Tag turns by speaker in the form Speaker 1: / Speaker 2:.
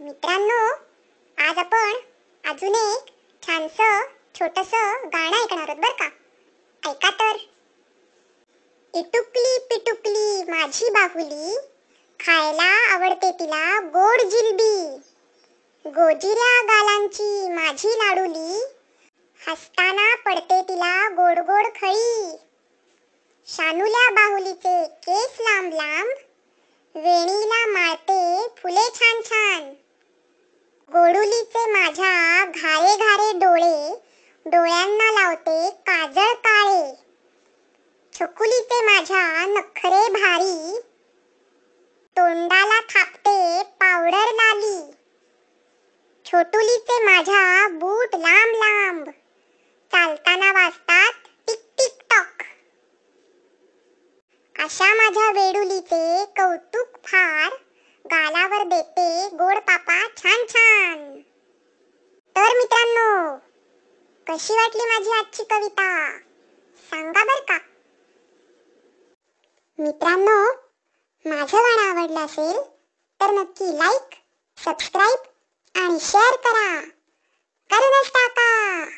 Speaker 1: मित्रांनो आज आपण अजून एक छानस छोटस गाणं ऐकणार आहोत बर का ऐका तर इटुकली पिटुकली माझी बाहुली खायला आवडते तिला गोड जिलबी गोजिऱ्या गालांची माझी लाडूली हसताना पडते तिला गोड गोड खळी शानूल्या बाहुलीचे केस लांब लांब वेणीला माळते फुले छान छान तिचे माझ्या घारे घारे डोळे डोळ्यांना लावते काजळ काळे छकुलीचे माझ्या नखरे भारी तोंडाला थापते पावडर लाली छोटुलीचे माझ्या बूट लांब लांब चालताना वाजतात टिक टिक टॉक अशा माझ्या वेडुलीचे कौतुक फार गालावर देते गोड पापा छान छान कशी वाटली माझी आजची कविता सांगा बर का मित्रांनो माझं गाणं आवडलं असेल तर नक्की लाईक सबस्क्राईब आणि शेअर करा करूनच टाका